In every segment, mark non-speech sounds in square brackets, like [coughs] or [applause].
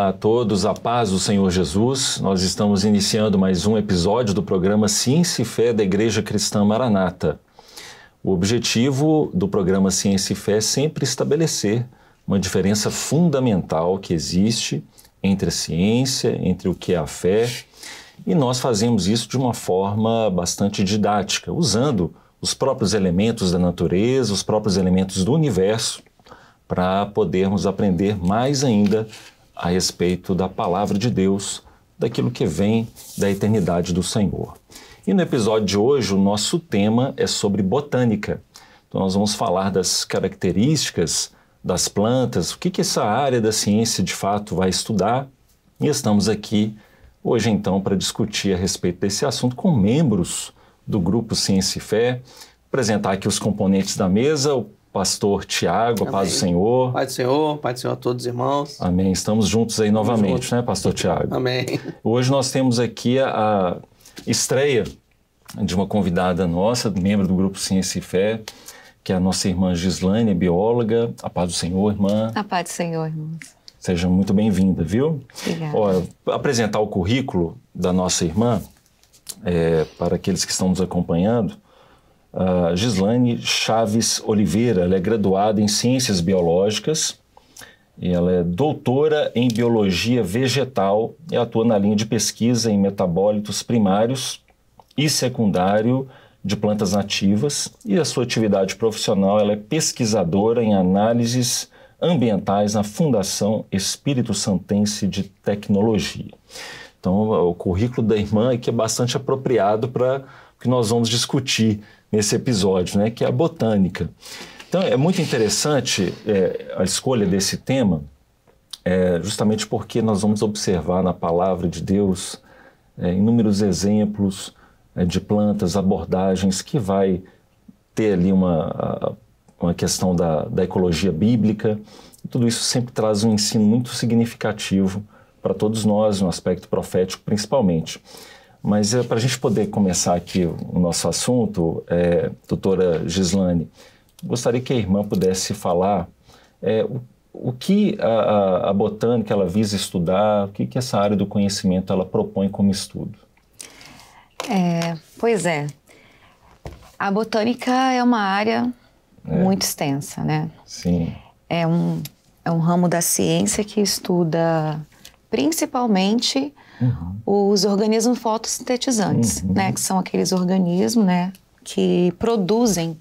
Olá a todos, a paz do Senhor Jesus. Nós estamos iniciando mais um episódio do programa Ciência e Fé da Igreja Cristã Maranata. O objetivo do programa Ciência e Fé é sempre estabelecer uma diferença fundamental que existe entre a ciência, entre o que é a fé, e nós fazemos isso de uma forma bastante didática, usando os próprios elementos da natureza, os próprios elementos do universo, para podermos aprender mais ainda a respeito da palavra de Deus, daquilo que vem da eternidade do Senhor. E no episódio de hoje, o nosso tema é sobre botânica. Então, nós vamos falar das características das plantas, o que, que essa área da ciência de fato vai estudar. E estamos aqui hoje, então, para discutir a respeito desse assunto com membros do grupo Ciência e Fé. apresentar aqui os componentes da mesa, o pastor Tiago, a paz do Senhor. Paz do Senhor, paz do Senhor a todos os irmãos. Amém. Estamos juntos aí Estamos novamente, juntos. né, pastor Tiago? Amém. Hoje nós temos aqui a, a estreia de uma convidada nossa, membro do grupo Ciência e Fé, que é a nossa irmã Gislane, bióloga. A paz do Senhor, irmã. A paz do Senhor, irmãos. Seja muito bem-vinda, viu? Obrigada. Ó, apresentar o currículo da nossa irmã é, para aqueles que estão nos acompanhando a ah, Gislane Chaves Oliveira, ela é graduada em Ciências Biológicas, e ela é doutora em Biologia Vegetal e atua na linha de pesquisa em metabólitos primários e secundário de plantas nativas e a sua atividade profissional ela é pesquisadora em análises ambientais na Fundação Espírito Santense de Tecnologia. Então, o currículo da irmã aqui é, é bastante apropriado para que nós vamos discutir nesse episódio, né, que é a botânica. Então é muito interessante é, a escolha desse tema, é, justamente porque nós vamos observar na palavra de Deus é, inúmeros exemplos é, de plantas, abordagens que vai ter ali uma, uma questão da, da ecologia bíblica. Tudo isso sempre traz um ensino muito significativo para todos nós, no aspecto profético principalmente. Mas é, eh, para a gente poder começar aqui o nosso assunto, é, doutora Gislane, gostaria que a irmã pudesse falar é, o, o, que a, a, a, botânica ela visa estudar, o que, que essa área do conhecimento ela propõe como estudo. É, pois é. A botânica é uma área é. muito extensa, né? Sim. É um, é um ramo da ciência que estuda principalmente uhum. os organismos fotossintetizantes, uhum. né, que são aqueles organismos né, que produzem,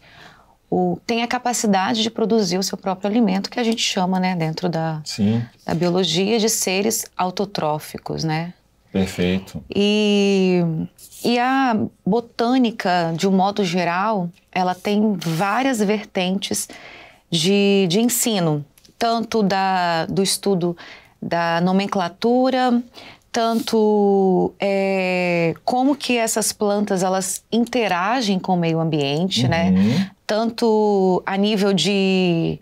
o, tem a capacidade de produzir o seu próprio alimento, que a gente chama né, dentro da, da biologia de seres autotróficos. Né? Perfeito. E, e a botânica, de um modo geral, ela tem várias vertentes de, de ensino, tanto da, do estudo da nomenclatura, Portanto, é, como que essas plantas elas interagem com o meio ambiente, né? uhum. né? Tanto a nível de,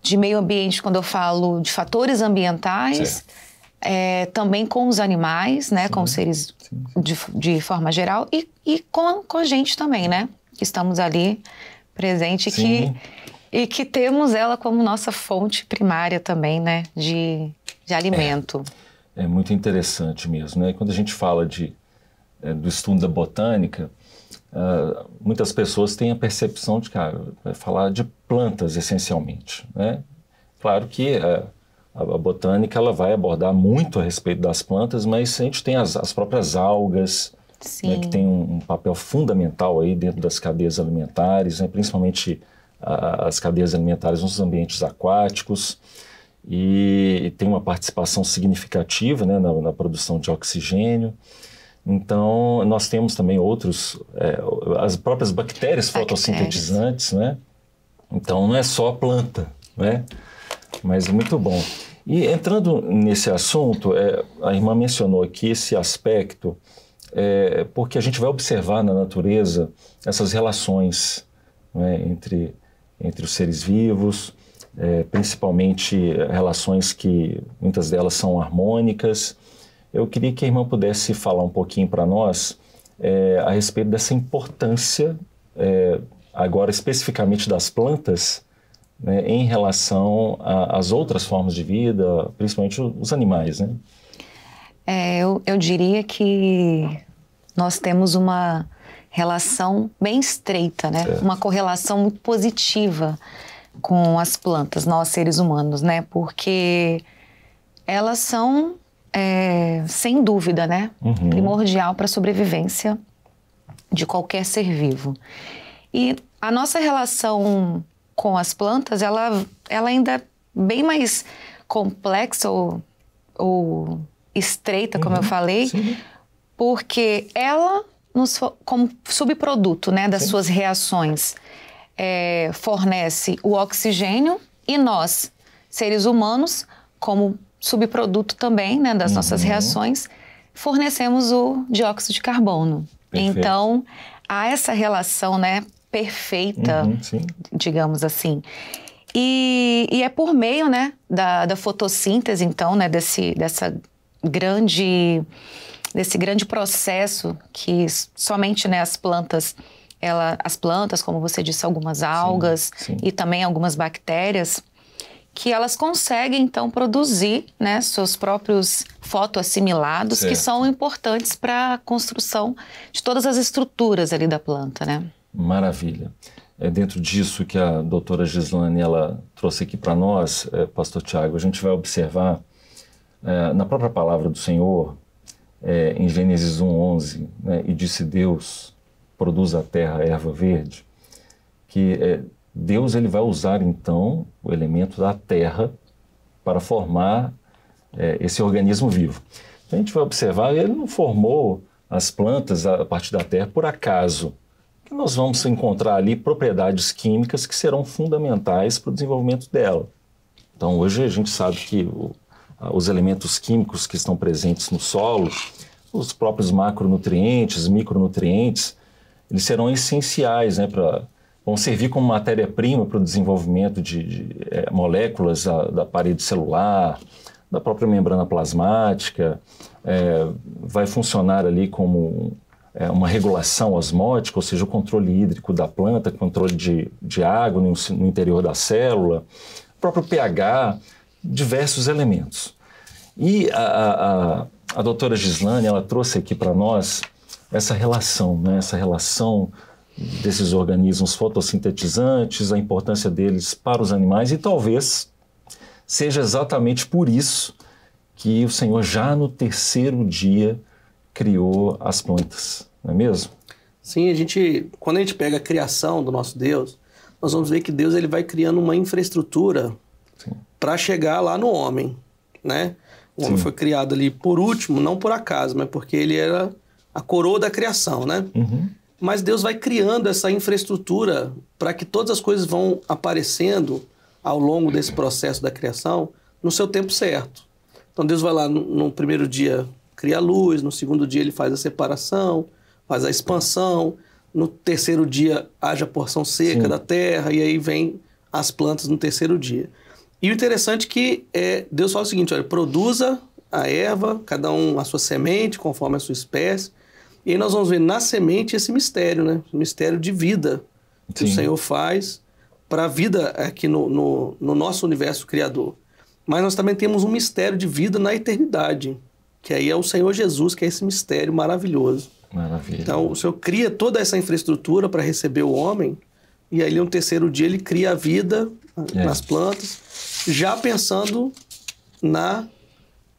de meio ambiente, quando eu falo de fatores ambientais, é, também com os animais, né? Sim. Com os seres sim, sim. De, de forma geral e, e com, com a gente também, né? Que estamos ali presente que, e que temos ela como nossa fonte primária também, né? De, de é. alimento. É é muito interessante mesmo. Né? Quando a gente fala de, é, do estudo da botânica, uh, muitas pessoas têm a percepção de que ah, vai falar de plantas essencialmente. Né? Claro que uh, a, a, botânica ela vai abordar muito a respeito das plantas, mas a gente tem as, as próprias algas, né, que tem um, um, papel fundamental aí dentro das cadeias alimentares, né, principalmente as cadeias alimentares nos ambientes aquáticos e tem uma participação significativa né, na, na, produção de oxigênio. Então, nós temos também outros, é, as próprias bactérias, bactérias fotossintetizantes, né? Então, não é só a planta, né? Mas muito bom. E entrando nesse assunto, é, a irmã mencionou aqui esse aspecto, é, porque a gente vai observar na natureza essas relações né, entre, entre os seres vivos, é, principalmente eh, relações que muitas delas são harmônicas. Eu queria que a irmã pudesse falar um pouquinho para nós é, a respeito dessa importância, é, agora especificamente das plantas, né, em relação às outras formas de vida, principalmente os animais. Né? É, eu, eu diria que nós temos uma relação bem estreita, né? uma correlação muito positiva com as plantas, nós seres humanos, né? Porque elas são, é, sem dúvida, né? Uhum. Primordial para a sobrevivência de qualquer ser vivo. E a nossa relação com as plantas, ela, ela ainda é bem mais complexa ou, ou estreita, como uhum. eu falei, Sim. porque ela nos como subproduto, né, das Sim. suas reações é, fornece o oxigênio e nós, seres humanos, como subproduto também né, das uhum. nossas reações, fornecemos o dióxido de carbono. Perfeito. Então, há essa relação né, perfeita, uhum, digamos assim. E, e, é por meio né, da, da fotossíntese, então, né, desse, dessa grande, desse grande processo que somente né, as plantas ela, as plantas, como você disse, algumas algas sim, sim. e também algumas bactérias, que elas conseguem então produzir né, seus próprios fotoassimilados, certo. que são importantes para a construção de todas as estruturas ali da planta. Né? Maravilha. É dentro disso que a doutora Gislane ela trouxe aqui para nós, é, pastor Tiago, a gente vai observar é, na própria palavra do Senhor, é, em Gênesis 1.11, né, e disse Deus, produz a terra a erva verde, que é, Deus ele vai usar então o elemento da terra para formar é, esse organismo vivo. Então, a gente vai observar, ele não formou as plantas a partir da terra por acaso. Que nós vamos encontrar ali propriedades químicas que serão fundamentais para o desenvolvimento dela. Então, hoje a gente sabe que o, os elementos químicos que estão presentes no solo, os próprios macronutrientes, micronutrientes, eles serão essenciais né, para vão servir como matéria-prima para o desenvolvimento de, de é, moléculas a, da parede celular, da própria membrana plasmática, é, vai funcionar ali como é, uma regulação osmótica, ou seja, o controle hídrico da planta, controle de, de água no, no interior da célula, próprio pH, diversos elementos. E a, a, a doutora Gislane, ela trouxe aqui para nós essa relação, né? essa relação desses organismos fotossintetizantes, a importância deles para os animais e talvez seja exatamente por isso que o Senhor já no terceiro dia criou as plantas, não é mesmo? Sim, a gente quando a gente pega a criação do nosso Deus, nós vamos ver que Deus ele vai criando uma infraestrutura para chegar lá no homem, né? O Sim. homem foi criado ali por último, não por acaso, mas porque ele era a coroa da criação, né? Uhum. Mas Deus vai criando essa infraestrutura para que todas as coisas vão aparecendo ao longo desse processo da criação no seu tempo certo. Então Deus vai lá no, no primeiro dia cria a luz, no segundo dia ele faz a separação, faz a expansão, no terceiro dia haja porção seca Sim. da terra e aí vem as plantas no terceiro dia. E o interessante é que é, Deus fala o seguinte, olha, produza a erva, cada um a sua semente, conforme a sua espécie, e aí nós vamos ver na semente esse mistério, né? O mistério de vida que Sim. o Senhor faz para a vida aqui no, no, no, nosso universo criador. Mas nós também temos um mistério de vida na eternidade, que aí é o Senhor Jesus, que é esse mistério maravilhoso. Maravilha. Então, o Senhor cria toda essa infraestrutura para receber o homem, e aí no terceiro dia ele cria a vida é. nas plantas, já pensando na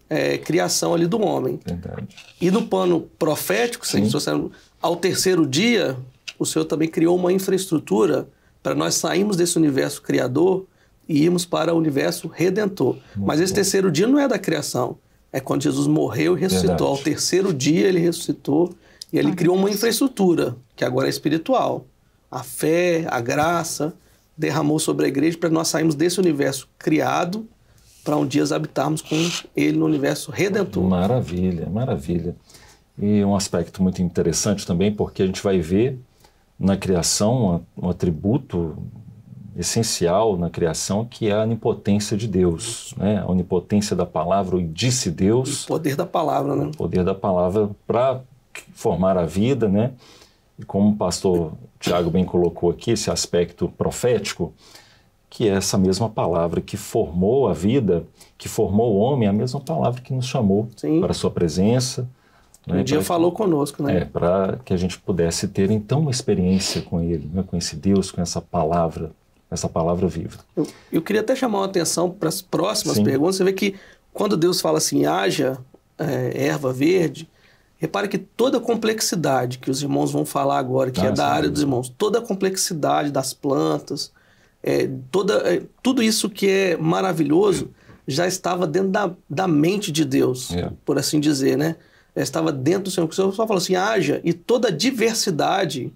é, criação ali do homem. Verdade. E no plano profético, se Senhor, ao terceiro dia, o Senhor também criou uma infraestrutura para nós sairmos desse universo criador e irmos para o universo redentor. Muito Mas esse bom. terceiro dia não é da criação. É quando Jesus morreu e ressuscitou. Verdade. Ao terceiro dia ele ressuscitou e ele ah, criou uma infraestrutura, que agora é espiritual. A fé, a graça, derramou sobre a igreja para nós sairmos desse universo criado para um dia habitarmos com Ele no universo redentor. Maravilha, maravilha. E um aspecto muito interessante também, porque a gente vai ver na criação um atributo essencial na criação, que é a onipotência de Deus, né? a onipotência da palavra, o disse Deus. O poder da palavra, né? O poder da palavra para formar a vida, né? E como o pastor Tiago bem colocou aqui, esse aspecto profético, que é essa mesma palavra que formou a vida, que formou o homem, é a mesma palavra que nos chamou Sim. para a sua presença. Um né, dia pra, falou conosco, né? É, para que a gente pudesse ter então uma experiência com ele, né, com esse Deus, com essa palavra, essa palavra viva. Eu, eu queria até chamar a atenção para as próximas Sim. perguntas. Você vê que quando Deus fala assim, haja é, erva verde, Repare que toda a complexidade que os irmãos vão falar agora, que é ah, é da área dos irmãos, toda a complexidade das plantas, é, toda, é, tudo isso que é maravilhoso já estava dentro da, da mente de Deus, yeah. É. por assim dizer, né? Já estava dentro do Senhor. O Senhor só fala assim, haja, e toda a diversidade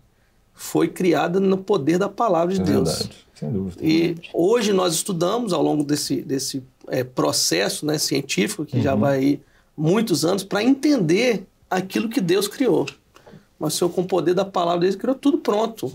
foi criada no poder da palavra de é Deus. Verdade. Sem dúvida. E hoje nós estudamos, ao longo desse, desse é, processo né, científico, que uhum. já vai muitos anos, para entender aquilo que Deus criou. Mas o Senhor, com o poder da palavra Deus criou tudo pronto.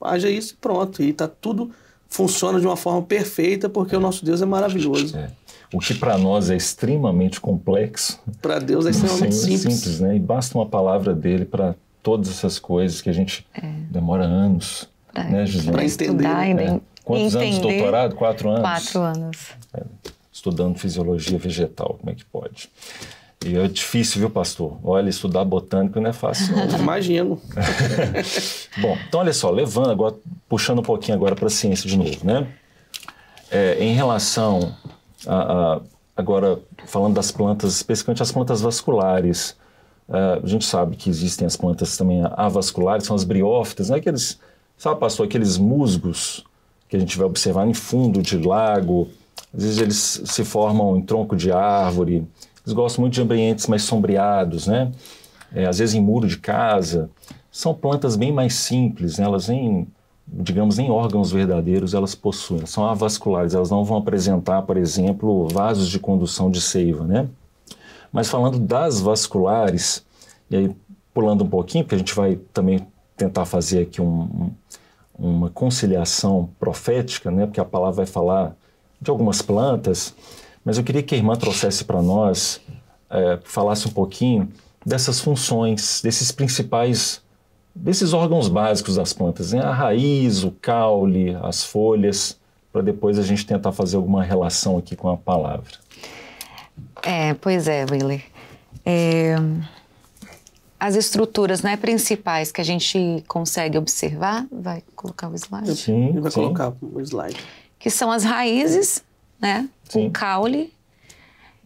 Haja isso pronto. E está tudo funciona de uma forma perfeita porque o nosso Deus é maravilhoso. É. O que para nós é extremamente complexo. Para Deus é extremamente Senhor, simples. simples né? E basta uma palavra dele para todas essas coisas que a gente é. demora anos para né, entender. Para né? entender, é. Quantos anos de doutorado? Quatro anos? Quatro anos. É. Estudando fisiologia vegetal, como é que pode? E é difícil, viu, pastor? Olha, estudar botânico não é fácil. Não. [laughs] Imagino. [laughs] Bom, então olha só, levando agora puxando um pouquinho agora para a ciência de novo, né? É, em relação a, a, agora falando das plantas, especificamente as plantas vasculares, é, a gente sabe que existem as plantas também avasculares, são as briófitas, né? Aqueles, sabe, pastor, aqueles musgos que a gente vai observar em fundo de lago, às vezes eles se formam em tronco de árvore, eles gostam muito de ambientes mais sombreados, né? É, às vezes em muro de casa. São plantas bem mais simples, né? elas nem digamos, nem órgãos verdadeiros elas possuem, são avasculares, elas não vão apresentar, por exemplo, vasos de condução de seiva, né? Mas falando das vasculares, e aí pulando um pouquinho, porque a gente vai também tentar fazer aqui um, uma conciliação profética, né? Porque a palavra vai falar de algumas plantas, mas eu queria que a irmã trouxesse para nós, é, falasse um pouquinho dessas funções, desses principais desses órgãos básicos das plantas, né? a raiz, o caule, as folhas, para depois a gente tentar fazer alguma relação aqui com a palavra. É, pois é, Willer. É, as estruturas né, principais que a gente consegue observar, vai colocar o slide? Sim, Ele vai colocar o slide. Que são as raízes, né, o caule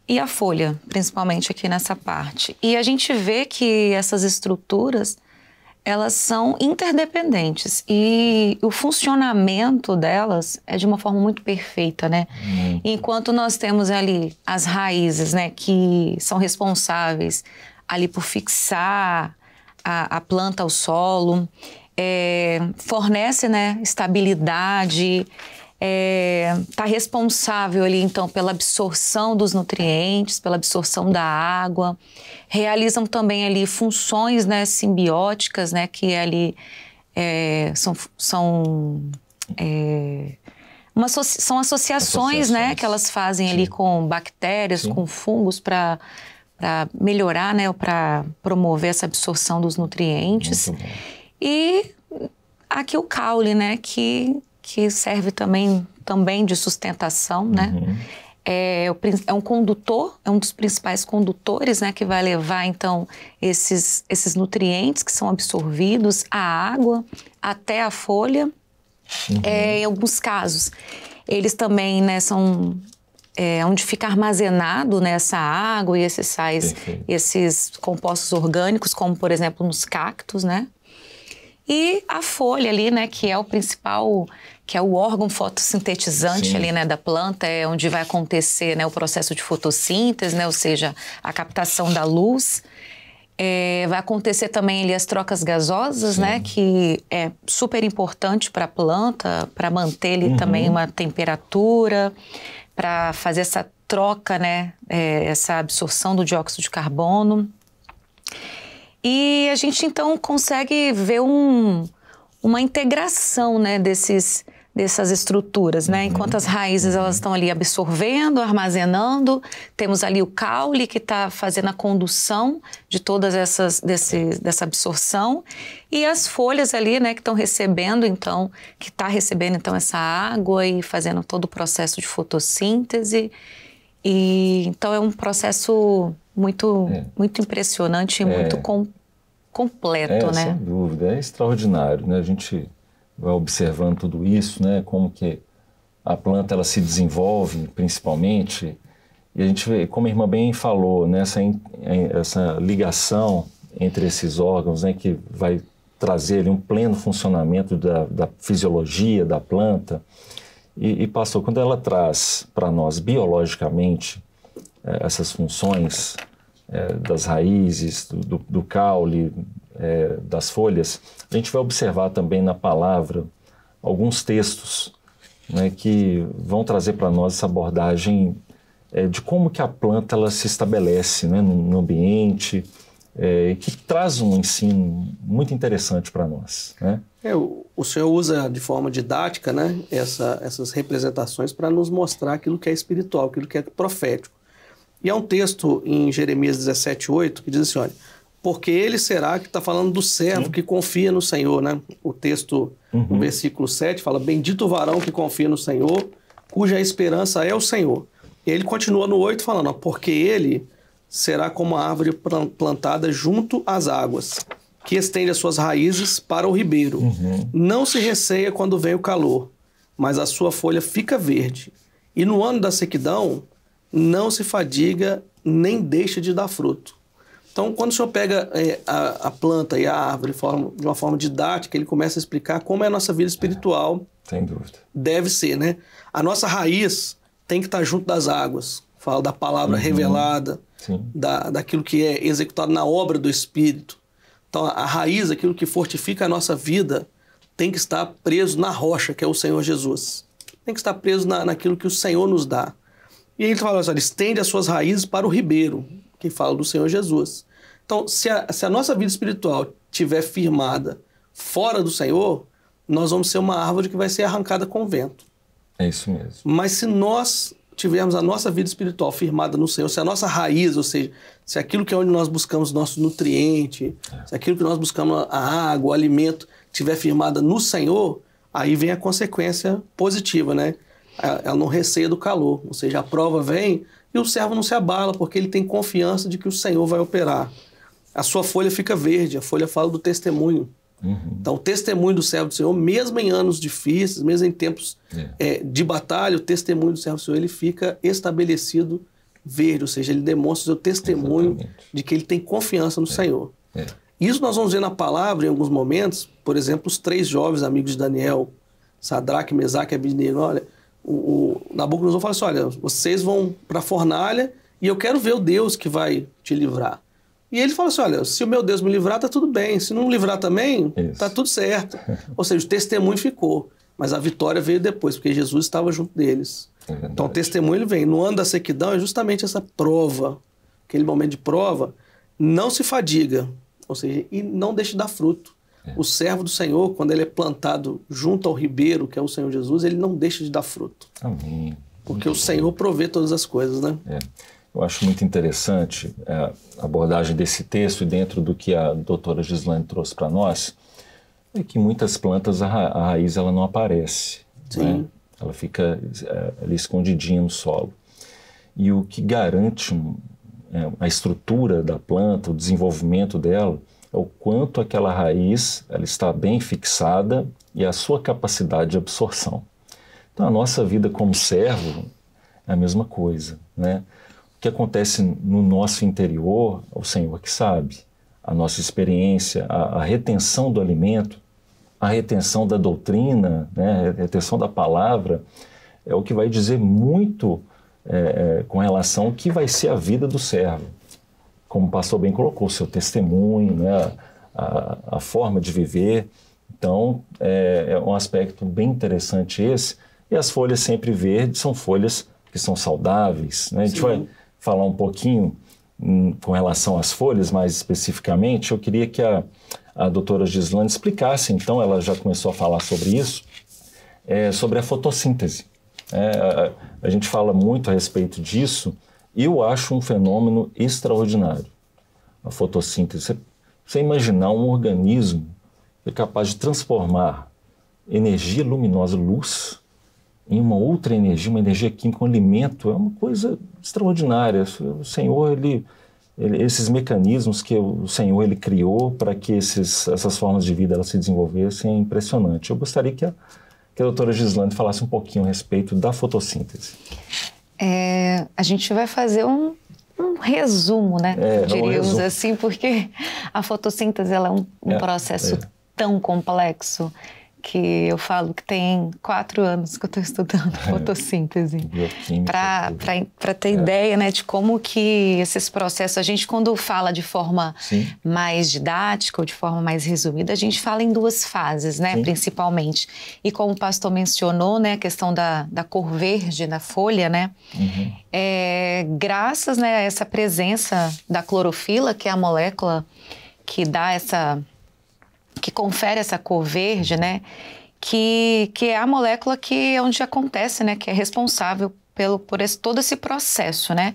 e a folha, principalmente aqui nessa parte. E a gente vê que essas estruturas elas são interdependentes e o funcionamento delas é de uma forma muito perfeita, né? Enquanto nós temos ali as raízes, né, que são responsáveis ali por fixar a, a planta ao solo, é, fornece, né, estabilidade, está é, tá responsável ali então pela absorção dos nutrientes, pela absorção da água, realizam também ali funções né, simbióticas, né, que é ali é, são, são, é, uma, são associações, associações, né, que elas fazem Sim. ali com bactérias, Sim. com fungos para para melhorar, né, para promover essa absorção dos nutrientes. E aqui o caule, né, que que serve também, também de sustentação, né? uhum. né? É, é, um condutor, é um dos principais condutores, né, que vai levar então esses, esses nutrientes que são absorvidos, a água até a folha. Uhum. É, em alguns casos, eles também, né, são é, onde fica armazenado né, essa água e esses sais, Perfeito. esses compostos orgânicos, como por exemplo nos cactos, né? E a folha ali, né, que é o principal que é o órgão fotossintetizante Sim. ali, né, da planta, é onde vai acontecer, né, o processo de fotossíntese, né, ou seja, a captação da luz. É, vai acontecer também ali as trocas gasosas, né, Sim. né? Que é super importante para a planta, para manter ali uhum. também uma temperatura, para fazer essa troca, né? É, essa absorção do dióxido de carbono. E a gente então consegue ver um, uma integração, né? Desses dessas estruturas, né? Uhum. Enquanto as raízes elas uhum. estão ali absorvendo, armazenando, temos ali o caule que está fazendo a condução de todas essas desse, dessa absorção e as folhas ali, né, que estão recebendo então que está recebendo então essa água e fazendo todo o processo de fotossíntese e então é um processo muito é. muito impressionante e é. muito com, completo, é, né? Sem dúvida, é extraordinário, né? A gente vai né, observando tudo isso, né? Como que a planta ela se desenvolve, principalmente. E a gente vê, como a irmã bem falou, né? Eh, essa, ligação entre esses órgãos, né? Que vai trazer ali, um pleno funcionamento da, da fisiologia da planta. E, e, pastor, quando ela traz para nós biologicamente eh, essas funções é, das raízes, do, do, do caule, é, das folhas, a gente vai observar também na palavra alguns textos né, que vão trazer para nós essa abordagem é, de como que a planta ela se estabelece né, no, no ambiente, é, que traz um ensino muito interessante para nós. Né? É, o, o, senhor usa de forma didática né, essa, essas representações para nos mostrar aquilo que é espiritual, aquilo que é profético. E há um texto em Jeremias 17,8 que diz assim: olha, porque ele será que está falando do servo Sim. que confia no Senhor, né? O texto, uhum. o versículo 7 fala: Bendito o varão que confia no Senhor, cuja esperança é o Senhor. E ele continua no 8 falando: Porque ele será como a árvore plantada junto às águas, que estende as suas raízes para o ribeiro. Uhum. Não se receia quando vem o calor, mas a sua folha fica verde. E no ano da sequidão, não se fadiga nem deixa de dar fruto. Então, quando o senhor pega é, a, a, planta e a árvore forma, de uma forma didática, ele começa a explicar como é a nossa vida espiritual. Sem dúvida. Deve ser, né? A nossa raiz tem que estar junto das águas. Fala da palavra uhum. revelada, Da, daquilo que é executado na obra do Espírito. Então, a, a raiz, aquilo que fortifica a nossa vida, tem que estar preso na rocha, que é o Senhor Jesus. Tem que estar preso na, naquilo que o Senhor nos dá. E ele fala assim: estende as suas raízes para o ribeiro, que fala do Senhor Jesus. Então, se a, se a nossa vida espiritual tiver firmada fora do Senhor, nós vamos ser uma árvore que vai ser arrancada com o vento. É isso mesmo. Mas se nós tivermos a nossa vida espiritual firmada no Senhor, se a nossa raiz, ou seja, se aquilo que é onde nós buscamos nosso nutriente, é. se aquilo que nós buscamos a água, o alimento, tiver firmada no Senhor, aí vem a consequência positiva, né? Ela é, é não receia do calor, ou seja, a prova vem e o servo não se abala, porque ele tem confiança de que o Senhor vai operar a sua folha fica verde, a folha fala do testemunho. Uhum. Então, o testemunho do servo do Senhor, mesmo em anos difíceis, mesmo em tempos é. É, de batalha, o testemunho do servo do Senhor ele fica estabelecido verde, ou seja, ele demonstra o seu testemunho Exatamente. de que ele tem confiança no é. Senhor. É. Isso nós vamos ver na palavra em alguns momentos, por exemplo, os três jovens amigos de Daniel, Sadraque, Mesaque e Abidnego, olha, o, o Nabucodonosor fala assim, olha, vocês vão para a fornalha e eu quero ver o Deus que vai te livrar. E ele fala assim: olha, se o meu Deus me livrar, tá tudo bem. Se não livrar também, está tá tudo certo. Ou seja, o testemunho ficou. Mas a vitória veio depois, porque Jesus estava junto deles. É então o testemunho ele vem. No ano da sequidão é justamente essa prova, aquele momento de prova, não se fadiga, ou seja, e não deixe de dar fruto. É. O servo do Senhor, quando ele é plantado junto ao ribeiro, que é o Senhor Jesus, ele não deixa de dar fruto. Amém. Porque Muito o Senhor provê todas as coisas, né? É. Eu acho muito interessante é, a abordagem desse texto e dentro do que a doutora Gislaine trouxe para nós, é que muitas plantas a, ra a raiz ela não aparece. Né? Sim. Né? Ela fica é, ali escondidinha no solo. E o que garante é, a estrutura da planta, o desenvolvimento dela, é o quanto aquela raiz ela está bem fixada e a sua capacidade de absorção. Então, a nossa vida como servo é a mesma coisa, né? o que acontece no nosso interior, o Senhor que sabe. A nossa experiência, a, a retenção do alimento, a retenção da doutrina, né, a retenção da palavra, é o que vai dizer muito é, é, com relação ao que vai ser a vida do servo. Como o pastor bem colocou, seu testemunho, né, a, a forma de viver. Então, é, é um aspecto bem interessante esse. E as folhas sempre verdes são folhas que são saudáveis. Né? A gente vai falar um pouquinho hum, com relação às folhas, mais especificamente, eu queria que a, a doutora Gislane explicasse, então, ela já começou a falar sobre isso, é, sobre a fotossíntese. É, a, a gente fala muito a respeito disso, eu acho um fenômeno extraordinário. A fotossíntese. Você imaginar um organismo é capaz de transformar energia luminosa, luz, em uma outra energia, uma energia química, um alimento, é uma coisa extraordinária. O Senhor, ele, ele esses mecanismos que o Senhor ele criou para que esses, essas formas de vida elas se desenvolvessem é impressionante. Eu gostaria que a, que a doutora Gislane falasse um pouquinho a respeito da fotossíntese. É, a gente vai fazer um, um resumo, né? É, é Diríamos um assim, porque a fotossíntese ela é um, um é, processo é. tão complexo que eu falo que tem quatro anos que eu estou estudando [laughs] é. fotossíntese. Para ter é. ideia né, de como que esses processos, a gente quando fala de forma Sim. mais didática ou de forma mais resumida, a gente fala em duas fases, né, principalmente. E como o pastor mencionou, né, a questão da, da cor verde na folha, né, uhum. é, graças né, a essa presença da clorofila, que é a molécula que dá essa que confere essa cor verde, né? Que, que é a molécula que é onde acontece, né? Que é responsável pelo, por esse, todo esse processo, né?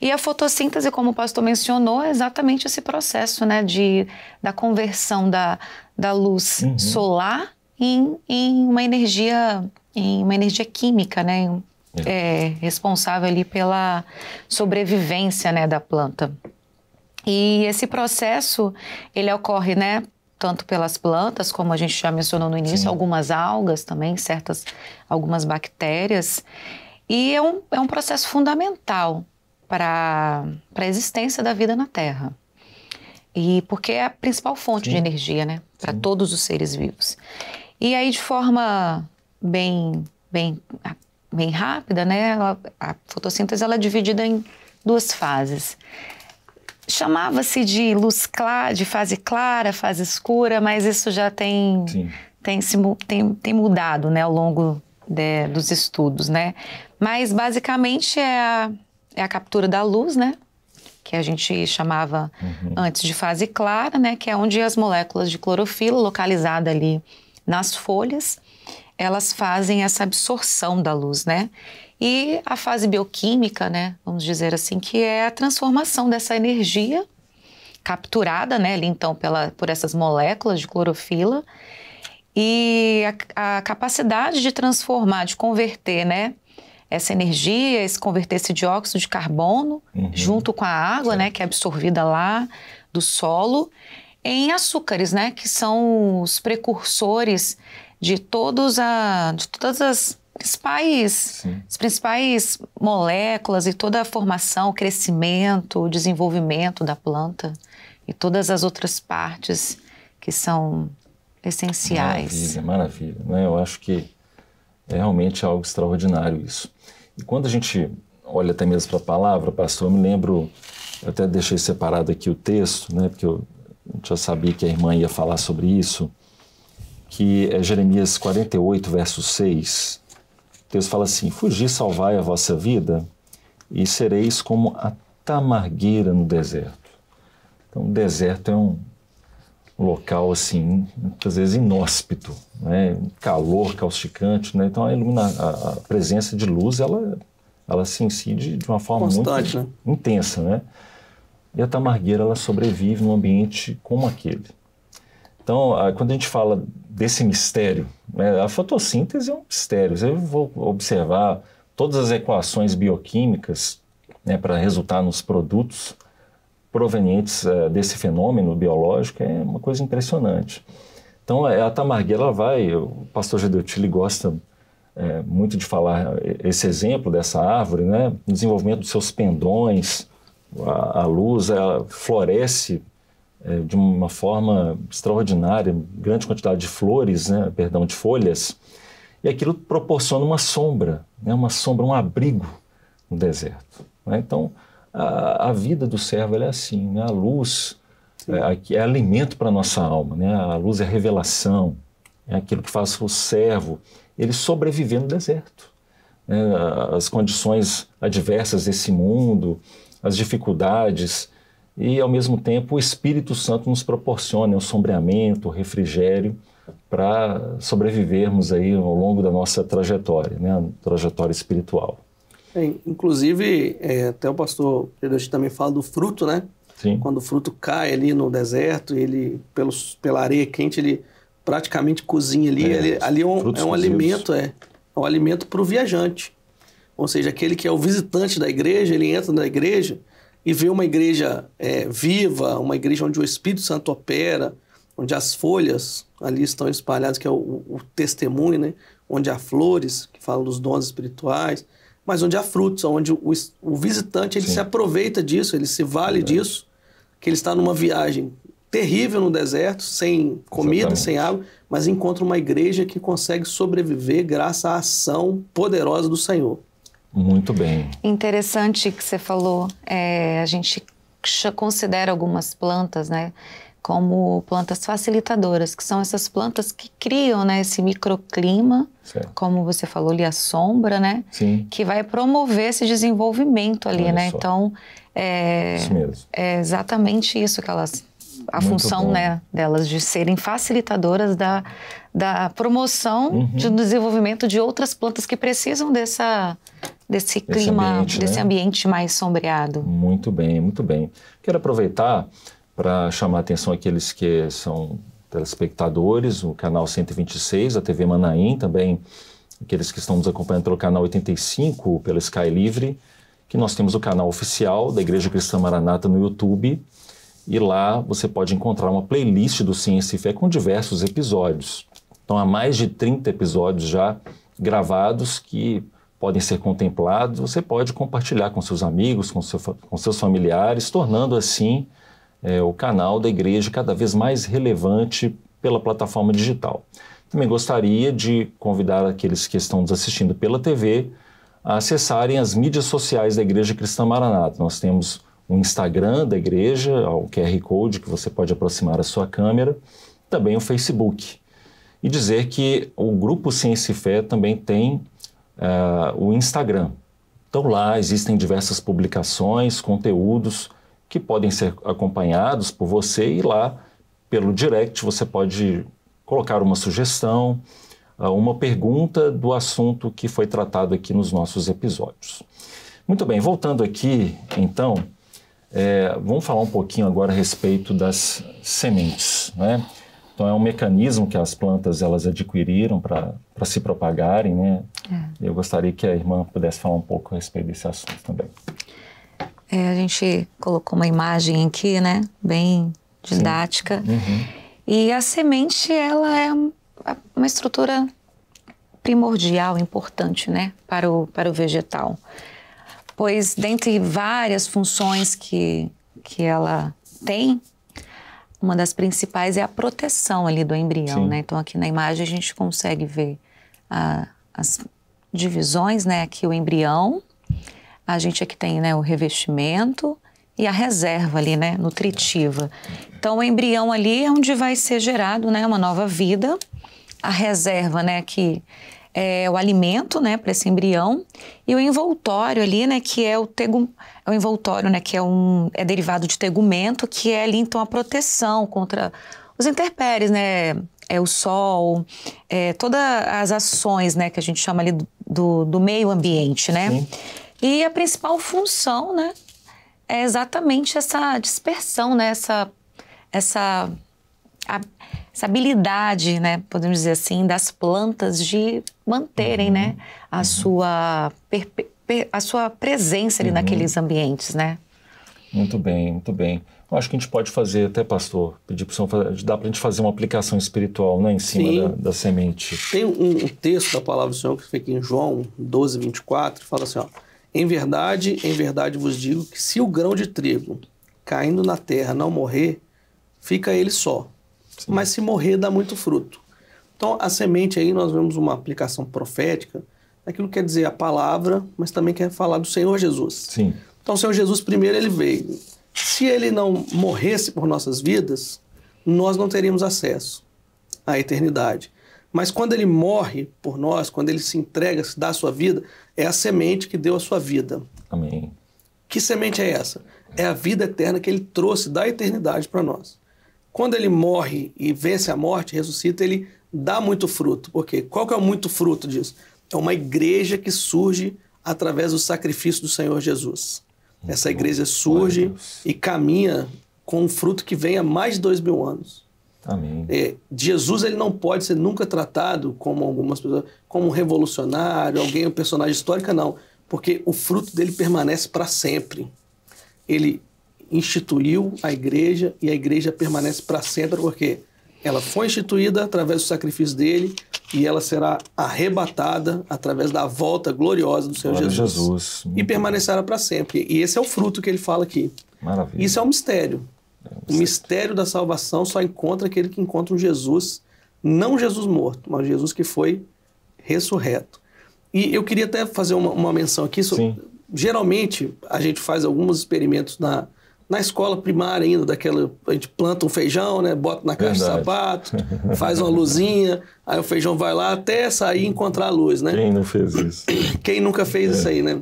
E a fotossíntese, como o pastor mencionou, é exatamente esse processo, né? De, da conversão da, da luz uhum. solar em, em uma energia em uma energia química, né? É. é, responsável ali pela sobrevivência né, da planta. E esse processo, ele ocorre né, tanto pelas plantas, como a gente já mencionou no início, Sim. algumas algas também, certas algumas bactérias. E é um, é um processo fundamental para a existência da vida na Terra. E porque é a principal fonte Sim. de energia, né, para todos os seres vivos. E aí de forma bem bem bem rápida, né, a fotossíntese ela é dividida em duas fases chamava-se de luz clara, de fase clara, fase escura, mas isso já tem tem, se, tem, tem, mudado, né, ao longo de, dos estudos, né? Mas basicamente é a, é a captura da luz, né? Que a gente chamava uhum. antes de fase clara, né? Que é onde as moléculas de clorofila localizada ali nas folhas, elas fazem essa absorção da luz, né? E a fase bioquímica, né, vamos dizer assim, que é a transformação dessa energia capturada, né, ali então pela, por essas moléculas de clorofila e a, a capacidade de transformar, de converter, né, essa energia, esse converter esse dióxido de carbono uhum. junto com a água, né, que é absorvida lá do solo, em açúcares, né, que são os precursores de todos a de todas as principais, as principais moléculas e toda a formação, o crescimento, o desenvolvimento da planta e todas as outras partes que são essenciais. Maravilha, maravilha. Né? Eu acho que é realmente algo extraordinário isso. E quando a gente olha até mesmo para a palavra, pastor, eu me lembro, eu até deixei separado aqui o texto, né, porque eu já sabia que a irmã ia falar sobre isso, que é Jeremias 48, verso 6, Deus fala assim: Fugi, salvai a vossa vida e sereis como a tamargueira no deserto. Então, o deserto é um local assim, muitas vezes inóspito, né? calor causticante, né? então a, ilumina, a, a, presença de luz ela, ela se incide de uma forma Constante, muito né? intensa, né? E a tamargueira ela sobrevive num ambiente como aquele. Então, quando a gente fala desse mistério, né, a fotossíntese é um mistério. Eu vou observar todas as equações bioquímicas né, para resultar nos produtos provenientes uh, desse fenômeno biológico é uma coisa impressionante. Então, é, a, a tamargueira vai, o pastor Gedeutili gosta é, muito de falar eh, esse exemplo dessa árvore, né? O desenvolvimento dos seus pendões, a, a luz, ela floresce é, de uma forma extraordinária, grande quantidade de flores, né, perdão, de folhas, e aquilo proporciona uma sombra, né, uma sombra, um abrigo no deserto. Né? Então, a, a, vida do servo é assim, né? a luz é, é, alimento para a nossa alma, né? a luz é revelação, é aquilo que faz o servo ele sobreviver no deserto. Né? As condições adversas desse mundo, as dificuldades, e, ao mesmo tempo, o Espírito Santo nos proporciona um sombreamento, um refrigério para sobrevivermos aí ao longo da nossa trajetória, né, trajetória espiritual. É, inclusive, é, até o pastor Pedro também fala do fruto, né? Sim. Quando o fruto cai ali no deserto, ele pelos, pela areia quente, ele praticamente cozinha ali. É, ali é um, é um alimento, é, é um alimento para o viajante. Ou seja, aquele que é o visitante da igreja, ele entra na igreja, e ver uma igreja é, viva, uma igreja onde o Espírito Santo opera, onde as folhas ali estão espalhadas, que é o, o testemunho, né? onde há flores, que falam dos dons espirituais, mas onde há frutos, onde o, o visitante ele Sim. se aproveita disso, ele se vale disso, que ele está numa viagem terrível no deserto, sem comida, Exatamente. sem água, mas encontra uma igreja que consegue sobreviver graças à ação poderosa do Senhor. Muito bem. Interessante que você falou. É, a gente considera algumas plantas, né? como plantas facilitadoras, que são essas plantas que criam né, esse microclima, certo. como você falou ali, a sombra, né? Sim. Que vai promover esse desenvolvimento ali, Olha né? Só. Então, é, isso mesmo. é exatamente isso que elas a Muito função né, delas de serem facilitadoras da, da promoção uhum. de, do desenvolvimento de outras plantas que precisam dessa, desse clima, desse ambiente, desse né? ambiente mais sombreado. Muito bem, muito bem. Quero aproveitar para chamar a atenção aqueles que são telespectadores, o canal 126, a TV Manaim, também aqueles que estão nos acompanhando pelo canal 85, pela Sky Livre, que nós temos o canal oficial da Igreja Cristã Maranata no YouTube e lá você pode encontrar uma playlist do Ciência e Fé com diversos episódios. Então há mais de 30 episódios já gravados que podem ser contemplados. Você pode compartilhar com seus amigos, com, seu, com seus familiares, tornando assim é, o canal da igreja cada vez mais relevante pela plataforma digital. Também gostaria de convidar aqueles que estão nos assistindo pela TV a acessarem as mídias sociais da Igreja Cristã Maranata. Nós temos o Instagram da igreja, o QR Code que você pode aproximar a sua câmera, também o Facebook. E dizer que o Grupo Ciência e Fé também tem uh, o Instagram. Então lá existem diversas publicações, conteúdos que podem ser acompanhados por você e lá pelo direct você pode colocar uma sugestão, ah, uma pergunta do assunto que foi tratado aqui nos nossos episódios. Muito bem, voltando aqui então é, vamos falar um pouquinho agora a respeito das sementes, né? Então é um mecanismo que as plantas elas adquiriram para se propagarem, né? É. Eu gostaria que a irmã pudesse falar um pouco a respeito desse assunto também. É, a gente colocou uma imagem aqui, né? Bem didática. Uhum. E a semente ela é uma estrutura primordial, importante, né? Para o, para o vegetal pois dentre várias funções que, que ela tem, uma das principais é a proteção ali do embrião, Sim. né? Então aqui na imagem a gente consegue ver a, as divisões, né? Aqui o embrião, a gente aqui é tem né, o revestimento e a reserva ali, né? Nutritiva. Então o embrião ali é onde vai ser gerado, né? Uma nova vida. A reserva, né? Que é, o alimento, né, para esse embrião, e o envoltório ali, né, que é o tegum, é o envoltório, né, que é um é derivado de tegumento, que é ali então a proteção contra os intempéries, né, é o sol, é, todas as ações, né, que a gente chama ali do, do, meio ambiente, né? Sim. E a principal função, né, é exatamente essa dispersão, né, essa essa a essa habilidade, né, podemos dizer assim, das plantas de manterem, né, uhum. né, a uhum. sua a sua presença ali uhum. naqueles ambientes, né? Muito bem, muito bem. Eu acho que a gente pode fazer, até pastor, pedir para o senhor, dá para a gente fazer uma aplicação espiritual, né, em cima da, da, semente. Tem um, um, texto da palavra do Senhor que fica em João 12, 24, fala assim, ó, em verdade, em verdade vos digo que se o grão de trigo caindo na terra não morrer, fica ele só, mas se morrer dá muito fruto. Então, a semente aí, nós vemos uma aplicação profética, aquilo quer dizer a palavra, mas também quer falar do Senhor Jesus. Sim. Então, o Senhor Jesus, primeiro, ele veio. Se ele não morresse por nossas vidas, nós não teríamos acesso à eternidade. Mas quando ele morre por nós, quando ele se entrega, se dá a sua vida, é a semente que deu a sua vida. Amém. Que semente é essa? É a vida eterna que ele trouxe da eternidade para nós. Quando ele morre e vence a morte, ressuscita, ele dá muito fruto. Por quê? Qual que é o muito fruto disso? É uma igreja que surge através do sacrifício do Senhor Jesus. Essa igreja surge e caminha com um fruto que vem há mais de dois mil anos. Amém. É, Jesus ele não pode ser nunca tratado como algumas pessoas, como um revolucionário, alguém um personagem histórico, não, porque o fruto dele permanece para sempre. Ele instituiu a igreja e a igreja permanece para sempre, porque ela foi instituída através do sacrifício dele e ela será arrebatada através da volta gloriosa do Senhor Jesus. Jesus. E permanecerá para sempre. E esse é o fruto que ele fala aqui. Maravilha. Isso é um mistério. É um o mistério da salvação só encontra aquele que encontra um Jesus, não Jesus morto, mas Jesus que foi ressurreto. E eu queria até fazer uma, uma menção aqui. Sim. Geralmente, a gente faz alguns experimentos na, na escola primária ainda, daquela. A gente planta um feijão, né? Bota na caixa Verdade. de sapato, [laughs] faz uma luzinha, aí o feijão vai lá até sair e encontrar a luz, né? Quem não fez isso? [coughs] Quem nunca fez é. isso aí, né?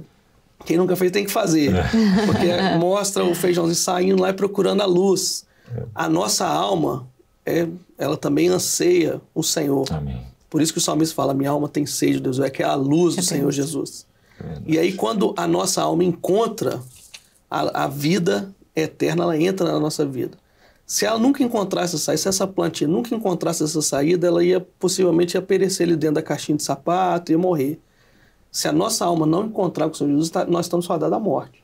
Quem nunca fez tem que fazer. É. [laughs] Porque é, mostra o feijãozinho saindo lá e procurando a luz. É. A nossa alma, é, ela também anseia o Senhor. Amém. Por isso que o salmista fala: minha alma tem sede de Deus, é que é a luz do é Senhor Jesus. E aí, quando a nossa alma encontra a, a vida eterna ela entra na nossa vida. Se ela nunca encontrasse essa saída, se essa plantinha nunca encontrasse essa saída, ela ia possivelmente ia perecer ali dentro da caixinha de sapato, ia morrer. Se a nossa alma não encontrar com o Senhor Jesus, tá, nós estamos fadados à morte.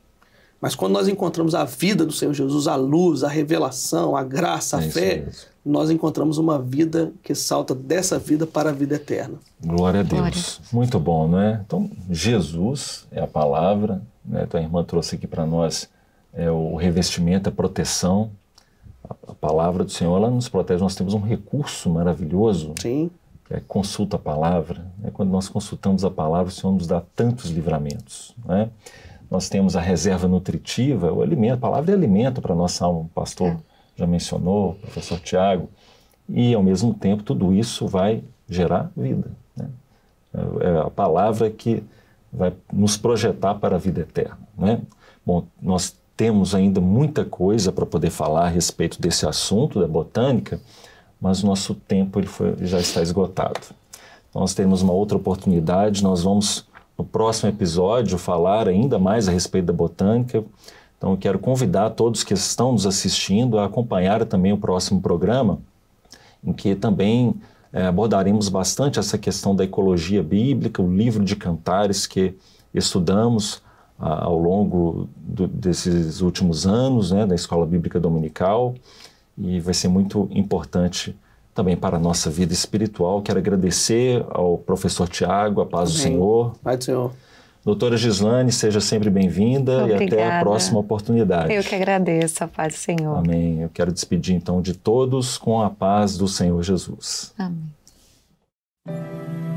Mas quando nós encontramos a vida do Senhor Jesus, a luz, a revelação, a graça, a é fé, nós encontramos uma vida que salta dessa vida para a vida eterna. Glória a Deus. Glória. Muito bom, não é Então, Jesus é a palavra. Né? Tua irmã trouxe aqui para nós é o revestimento, a proteção. A, a palavra do Senhor, ela nos protege. Nós temos um recurso maravilhoso. Sim. Que é consulta a palavra. Né? Quando nós consultamos a palavra, o Senhor nos dá tantos livramentos. Né? Nós temos a reserva nutritiva, o alimento. A palavra é alimento para nossa alma. O pastor é. já mencionou, o professor Tiago. E, ao mesmo tempo, tudo isso vai gerar vida. Né? É, é a palavra que vai nos projetar para a vida eterna. Né? Bom, nós temos ainda muita coisa para poder falar a respeito desse assunto da botânica, mas o nosso tempo ele foi, já está esgotado. Nós temos uma outra oportunidade, nós vamos no próximo episódio falar ainda mais a respeito da botânica. Então eu quero convidar todos que estão nos assistindo a acompanhar também o próximo programa, em que também é, abordaremos bastante essa questão da ecologia bíblica, o livro de cantares que estudamos, ao longo do, desses últimos anos né, da Escola Bíblica Dominical e vai ser muito importante também para a nossa vida espiritual. Quero agradecer ao professor Tiago, a paz Amém. do Senhor. Paz do Senhor. Doutora Gislane, seja sempre bem-vinda e até a próxima oportunidade. Eu que agradeço, a paz do Senhor. Amém. Eu quero despedir então de todos com a paz do Senhor Jesus. Amém.